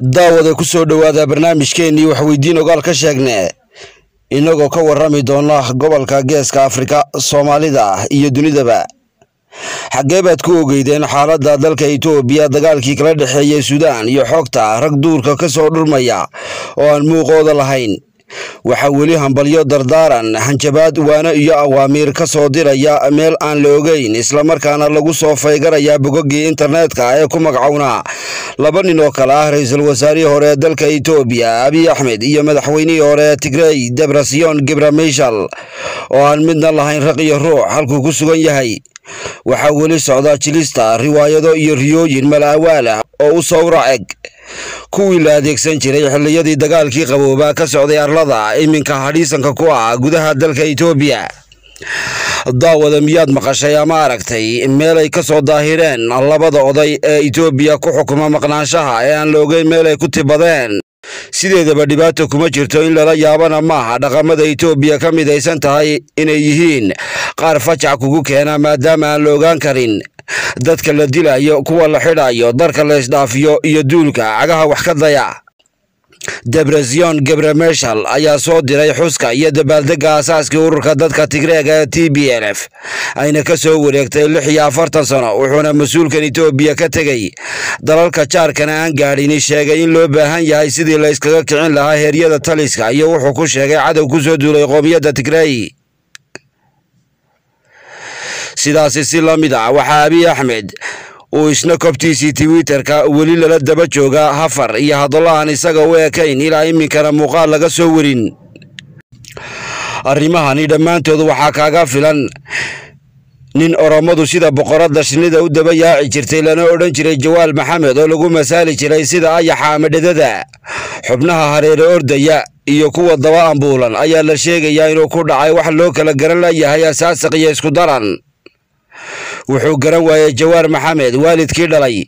daawada ku soo dhowaada barnaamijkeennii waxweydiin ogaal ka sheegne innagoo ka warrami doona gobolka geeska afrika soomaalida iyo dunidaba xaggee baad ku ogeydeen xaaladda dalka itoobiya dagaalkii kala dhexeeyey suudaan iyo xoogta rag duurka ka soo dhurmaya oo aan muuqooda lahayn waxaa weli hambalyo dardaaran hanjabaad waano iyo awaamiir ka soo diraya meel aan la ogeyn islamarkaana lagu soo faygarayaa bogoggii internetka ee ku magacownaa laba nin oo kale ah ra-iisul wasaarihii hore ee dalka etoobiya abiy axmed iyo madaxweynihii hore tigrey debrasiyon gibramishal oo aan midna lahayn raq iyo ruux halkuu ku sugan yahay waxaa weli socdaa jilista riwaayado iyo riyooyin malaawaal ah oo u sowra eg kuwii la adeegsan jiray xilliyadii dagaalkii qaboobaa ka socday arlada iminka hadhiisanka ku ah gudaha dalka itoobiya daawada miyaad maqashay ama aragtay meelay ka soo daahireen labada oday ee etoobiya ku xukuma maqnaanshaha ee aan la ogeyn meelay ku tibadeen sideedaba dhibaato kuma jirto in lala yaabana maaha dhaqamada itoobiya ka midaysan tahay inay yihiin qaar fajac kugu keena maadaama aan la ogaan karin dadka la dilayo kuwa la xidhayo darka la isdhaafiyo iyo duulka cagaha wax ka daya debresion gebrameshal ayaa soo diray xuska iyo dabaaldegga aasaaskii ururka dadka tigreega ee t b l f ayna ka soo wareegtay lix iyo afartan sano wuxuuna mas-uulkan etoobiya ka tegey dalalka jaarkana aan gaadhini sheegay in loo baahan yahay sidii la yskaga kicin lahaa heeryada taliska iyo wuxuu ku sheegay cadow ku soo duulay qoomiyadda tigrey sidaasi si la mid ah waxaa abiy axmed uu isna kobtiisii twitterka weli lala daba jooga hafar iyo hadallo aan isaga u ekayn ilaa iminkana muuqaal laga soo werin arrimahani dhammaantood waxaa kaaga filan nin oromadu sida boqoradda shinnida u daba yaaci jirtay lana odhan jiray jawaal maxamed oo lagu masaali jiray sida ayaxa ama dhedada xubnaha hareere ordaya iyo kuwa daba ambuulan ayaa la sheegayaa inuu ku dhacay wax loo kala garan layahay asaasiq iyo isku daran wuxuu garan waayey jawaar maxamed waalidkii dhalay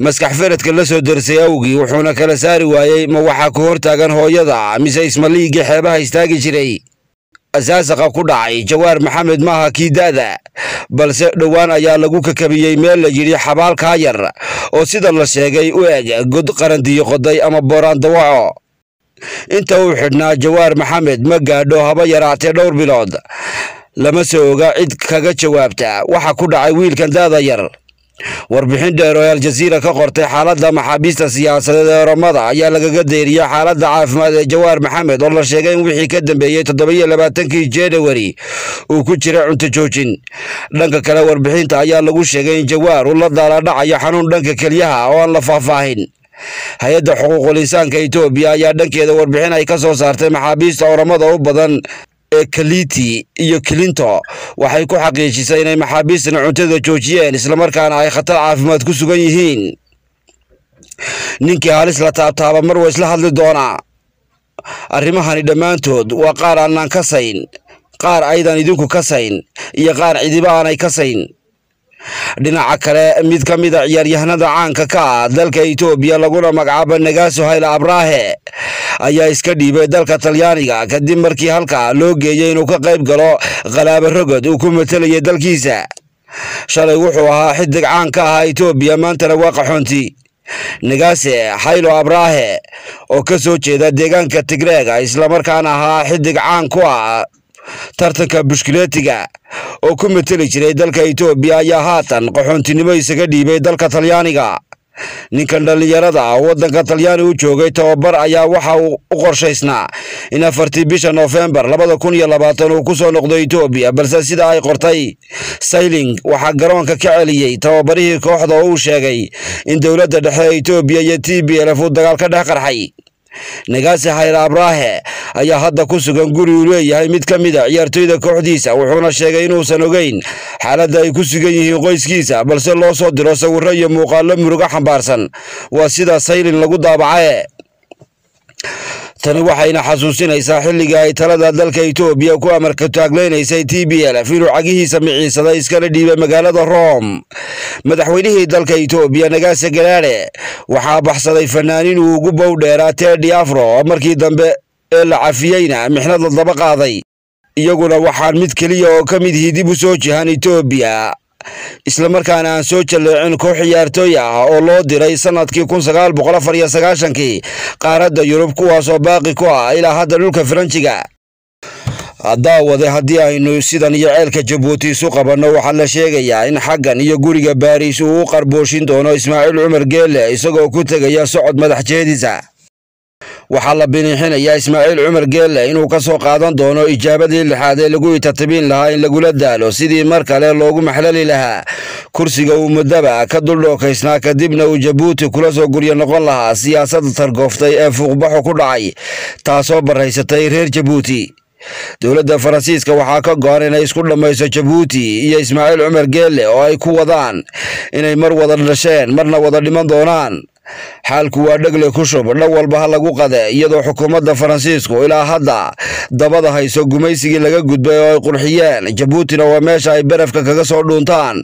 maskax faradka la soo darsay awgii wuxuuna kala saari waayey ma waxaa ku hortaagan hooyada mise ismaliiggii xeebaha istaagi jiray asaasaqa ku dhacay jawaar maxamed maaha kii da'da balse dhowaan ayaa lagu kakabiyey meel la yidhi xabaalkaa yar oo sida la sheegay u eg god qarandiyo qoday ama booraan dawaco inta uu xidhnaa jawaar maxamed ma gaadho haba yaraatee dhowr bilood lama soo oga cid kaga jawaabta waxa ku dhacay wiilkan daada yar warbixin dheer oo aljaziira ka qortay xaaladda maxaabiista siyaasadeed ee oromada ayaa lagaga deeriyey xaaladda caafimaad ee jawaar maxamed oo la sheegay in wixii ka dambeeyey toddobiyo labaatankii januari uu ku jiray cunto joojin dhanka kale warbixinta ayaa lagu sheegay in jawaar uu la daaladhacayo xanuun dhanka kelyaha oo aan la faahfaahin hay-adda xuquuqul insaanka etoobiya ayaa dhankeeda warbixin ay ka soo saartay maxaabiista oromada u badan ee kaliti iyo kilinto waxay ku xaqiijisay inay maxaabiistan cuntada joojiyeen islamarkaana ay khatar caafimaad ku sugan yihiin ninkii halis la taabtaaba mar waa isla hadli doonaa arrimahani dhammaantood waa qaar aanaan kasayn qaar aydan idinku kasayn iyo qaar cidiba aanay kasayn dhinaca kale mid ka mid a ah ciyaaryahanada caanka ka ah dalka itoobiya laguna magacaabo nagaaso hayl abraahe ayaa iska dhiibay dalka talyaaniga kadib markii halkaa loo geeyay inuu ka qayb galo qalaabo rogod uu ku matalayay dalkiisa shalay wuxuu ahaa xidig caan ka ahaa etoobiya maantana waa qaxoonti nagaase haylo abraahe oo ka soo jeeda deegaanka tigreega islamarkaana ahaa xidig caan ku ah tartanka bushkilaatiga oo ku mateli jiray dalka etoobiya ayaa haatan qaxoontinimo isaga dhiibay dalka talyaaniga ninkan dhallinyarada ah waddanka talyaani u joogay tababar ayaa waxa u qorshaysnaa in afartii bisha noofembar labada kun iyo labaatan uu ku soo noqdo etoobiya balse sida ay qortay sayling waxaa garoonka ka celiyey tababarihii kooxda oo uu sheegay in dowladda dhexe etoobiya iyo t b l f uu dagaal ka dhex qarxay nagaasi xayr abraahe ayaa hadda ku sugan guri uu leeyahay mid ka mid a ah ciyaartoyda kooxdiisa wuxuuna sheegay inuusan ogeyn xaaladda ay ku sugan yihiin qoyskiisa balse loo soo diro sawirro iyo muuqaallo murugo xambaarsan waa sidaa saylin lagu daabacaye tani waxayna xasuusinaysaa xilligii ay talada dalka etoobiya ku amarka taaglaynaysay t b lf inuu cagihiisa miciisaday iskana dhiibay magaalada rom madaxweynihii dalka etoobiya nagaase galaadhe waxaa baxsaday fanaaniin uu ugu bow dheeraa tedi afro markii dambe ee la cafiyeyna mixnad la daba qaaday iyaguna waxaan mid keliya oo ka mid dib u soo jihan etoobiya islamarkaana aan soo jalleecin koox ciyaartooy ah oo loo diray sanadkii kii qaaradda yurub kuwaasoo baaqi ku ah ilaa hadda dhulka faranjiga daawade haddii aynu sidan iyo ceelka jabuuti isu qabanno waxaa la sheegayaa in xaggan iyo guriga baariis uu u qarbooshin doono ismaaciil cumar geelle isagoo ku tegaya socod madax jeedisa waxaa la biniixinayaa ismaaciil cumar geelle inuu ka soo qaadan doono ijaabadii lixaad ee lagu itatabiin lahaa in lagula daalo sidii mar kale loogu maxlali lahaa kursiga uu muddaba ka duldhookaysnaa kadibna uu jabuuti kula soo guryo noqon lahaa siyaasadda targooftay ee fuuqbaxu ku dhacay taasoo baraysatay reer jabuuti dowladda faransiiska waxaa ka go-an inay isku dhammayso jabuuti iyo ismaaciil cumar geelle oo ay ku wadaan inay mar wada dhasheen marna wada dhiman doonaan xaalku waa dhegle ku kushub dhan walba ha lagu qade iyadoo xukuumadda faransiisku ilaa hadda dabada hayso gumaysigii laga gudbay oo ay qurxiyeen jabuutina waa meesha ay barafka kaga soo dhuuntaan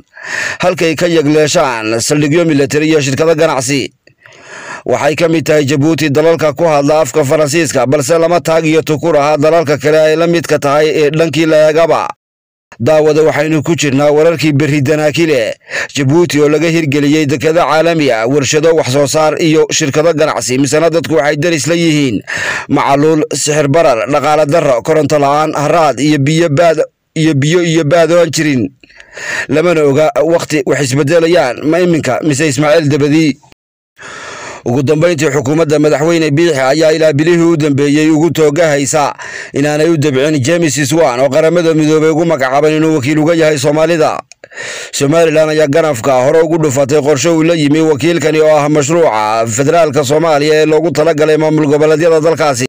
halkay ka yegleeshaan saldhigyo milatari iyo shirkado ganacsi waxay ka mid tahay jabuuti dalalka ku hadla afka faransiiska balse lama taag iyo tukur ahaa dalalka kale ay la midka tahay ee dhankii la eegaba daawada waxaynu ku jirnaa wararkii berri danaakile jabuuti oo laga hirgeliyey dekada caalami ah warshado wax soo saar iyo shirkado ganacsi misena dadku waxay daris la yihiin macaluul sixir barar dhaqaale darro koronto la'aan haraad iyo biyobaad iyo biyo iyo baad aan jirin lamana oga wakhti wax isbedelayaan ma iminka mise ismaaciil dabadi ugu dambayntii xukuumadda madaxweyne biixi ayaa ilaa bilihii u dambeeyey ugu toogahaysa inaanay u debcin james iswan oo qaramada midoobey ugu magacaaban inuu wakiil uga yahay soomaalida somalilan ayaa ganafka hore ugu dhufatay qorshe uu la yimi wakiilkani oo ah mashruuca federaalka soomaaliya ee loogu talagalay maamul goboleedyada dalkaasi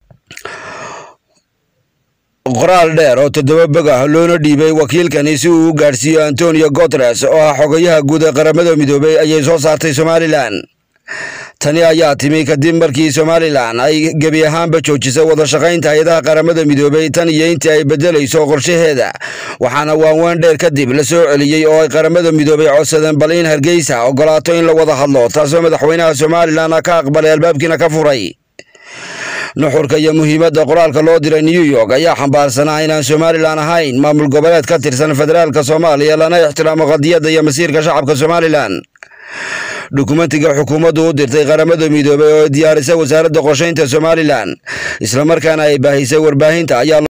qoraal dheer oo toddoba bogah loona dhiibay wakiilkani si uu u gaadhsiiyo antonio gotres oo ah xogayaha guud ee qaramada midoobey ayay soo saartay somalilan tani ayaa timi kadib markii somalilan ay gebi ahaanba joojisay wada shaqaynta hay-adaha qaramada midoobay tan iyo intii ay beddelayso qorshaheeda waxaana waanwaan dheer kadib lasoo celiyey oo ay qaramada midoobay codsadeen bal in hargeysa ogolaato in la wada hadlo taasoo madaxweynaha somalilan a ka aqbalay albaabkiina ka furay nuxurka iyo muhiimadda qoraalka loo diray new york ayaa xambaarsanaa inaan somalilan ahayn maamul goboleed ka tirsan federaalka soomaaliya lana ixtiraamo qadiyadda iyo masiirka shacabka somalilan dhukumentiga xukuumaddu u dirtay qaramada midoobay oo diyaarisay wasaaradda qorshaynta somalilan islamarkaana ay baahisay warbaahinta ayaa